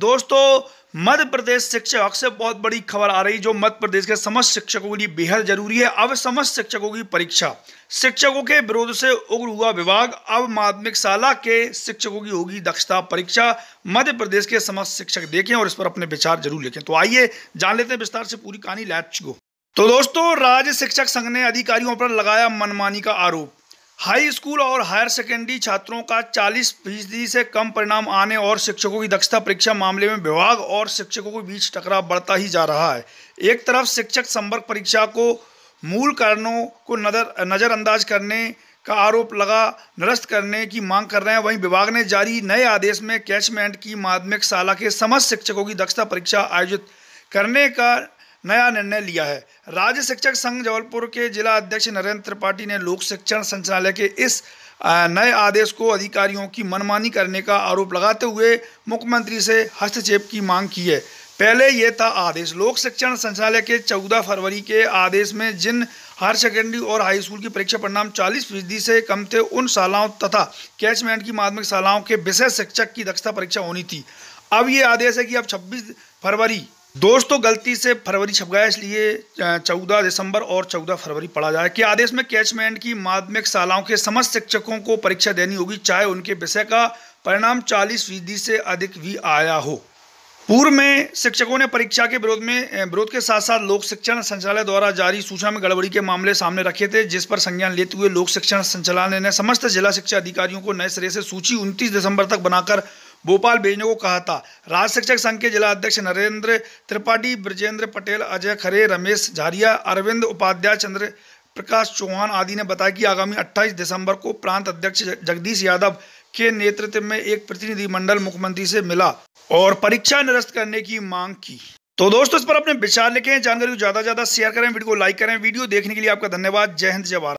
दोस्तों मध्य प्रदेश शिक्षक से बहुत बड़ी खबर आ रही जो मध्य प्रदेश के समस्त शिक्षकों के लिए बेहद जरूरी है अब समस्त शिक्षकों की परीक्षा शिक्षकों के विरोध से उग्र हुआ विभाग अब माध्यमिक शाला के शिक्षकों की होगी दक्षता परीक्षा मध्य प्रदेश के समस्त शिक्षक देखें और इस पर अपने विचार जरूर लिखें तो आइए जान लेते हैं विस्तार से पूरी कहानी लैच को तो दोस्तों राज्य शिक्षक संघ ने अधिकारियों पर लगाया मनमानी का आरोप हाई स्कूल और हायर सेकेंडरी छात्रों का 40 फीसदी से कम परिणाम आने और शिक्षकों की दक्षता परीक्षा मामले में विभाग और शिक्षकों के बीच टकराव बढ़ता ही जा रहा है एक तरफ शिक्षक संपर्क परीक्षा को मूल कारणों को नजर नज़रअंदाज करने का आरोप लगा निरस्त करने की मांग कर रहे हैं वहीं विभाग ने जारी नए आदेश में कैचमेंट की माध्यमिक शाला के समस्त शिक्षकों की दक्षता परीक्षा आयोजित करने का नया निर्णय लिया है राज्य शिक्षक संघ जबलपुर के जिला अध्यक्ष नरेंद्र त्रिपाठी ने लोक शिक्षण संचालय के इस नए आदेश को अधिकारियों की मनमानी करने का आरोप लगाते हुए मुख्यमंत्री से हस्तक्षेप की मांग की है पहले ये था आदेश लोक शिक्षण संचालय के 14 फरवरी के आदेश में जिन हायर सेकेंडरी और हाई स्कूल की परीक्षा परिणाम 40 फीसदी से कम थे उन शालाओं तथा कैचमेंट की माध्यमिक शालाओं के विशेष शिक्षक की दक्षता परीक्षा होनी थी अब ये आदेश है कि अब 26 फरवरी दोस्तों गलती से फरवरी छप गया इसलिए 14 दिसंबर और 14 फरवरी पढ़ा जाए कि आदेश में कैचमेंट की माध्यमिक शालाओं के समस्त शिक्षकों को परीक्षा देनी होगी चाहे उनके विषय का परिणाम 40 फीसदी से अधिक भी आया हो पूर्व में शिक्षकों ने परीक्षा के विरोध में विरोध के साथ साथ लोक शिक्षण संचालय द्वारा जारी सूचना में गड़बड़ी के मामले सामने रखे थे जिस पर संज्ञान लेते हुए लोक शिक्षण संचालय ने समस्त जिला शिक्षा अधिकारियों को नए सिरे से सूची उनतीस दिसंबर तक बनाकर भोपाल भेजने को कहा था राज्य शिक्षक संघ के जिला अध्यक्ष नरेंद्र त्रिपाठी ब्रजेंद्र पटेल अजय खरे रमेश झारिया अरविंद उपाध्याय चंद्र प्रकाश चौहान आदि ने बताया कि आगामी 28 दिसंबर को प्रांत अध्यक्ष जगदीश यादव के नेतृत्व में एक प्रतिनिधिमंडल मुख्यमंत्री से मिला और परीक्षा निरस्त करने की मांग की तो दोस्तों इस पर अपने विचार लिखे जानकारी को ज्यादा ज्यादा शेयर करें वीडियो को लाइक करें वीडियो देखने के लिए आपका धन्यवाद जय हिंद जय भारत